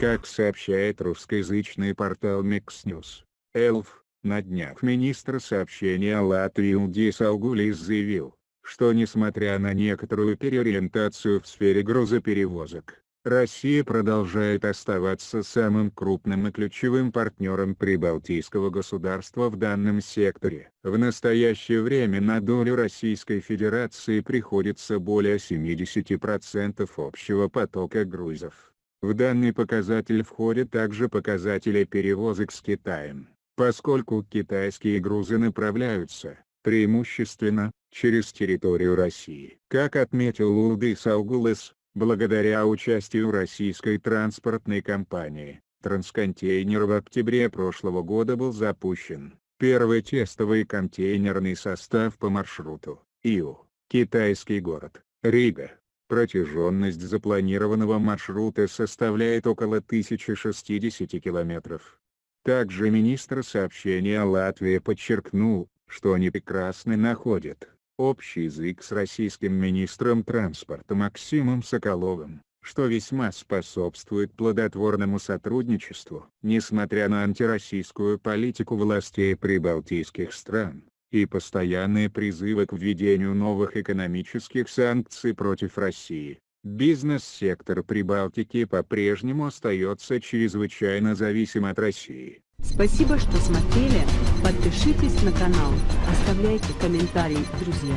Как сообщает русскоязычный портал MixNews, Элф, на днях министр сообщения Латвии Улдис Алгулис заявил, что несмотря на некоторую переориентацию в сфере грузоперевозок, Россия продолжает оставаться самым крупным и ключевым партнером прибалтийского государства в данном секторе. В настоящее время на долю Российской Федерации приходится более 70% общего потока грузов. В данный показатель входят также показатели перевозок с Китаем, поскольку китайские грузы направляются, преимущественно, через территорию России. Как отметил Улды Саугулес, благодаря участию российской транспортной компании, трансконтейнер в октябре прошлого года был запущен, первый тестовый контейнерный состав по маршруту, ИУ, китайский город, Рига. Протяженность запланированного маршрута составляет около 1060 километров. Также министр сообщения Латвии подчеркнул, что они прекрасно находят общий язык с российским министром транспорта Максимом Соколовым, что весьма способствует плодотворному сотрудничеству. Несмотря на антироссийскую политику властей прибалтийских стран, и постоянные призывы к введению новых экономических санкций против России. Бизнес-сектор Прибалтики по-прежнему остается чрезвычайно зависим от России. Спасибо, что смотрели. Подпишитесь на канал, оставляйте комментарии, друзья.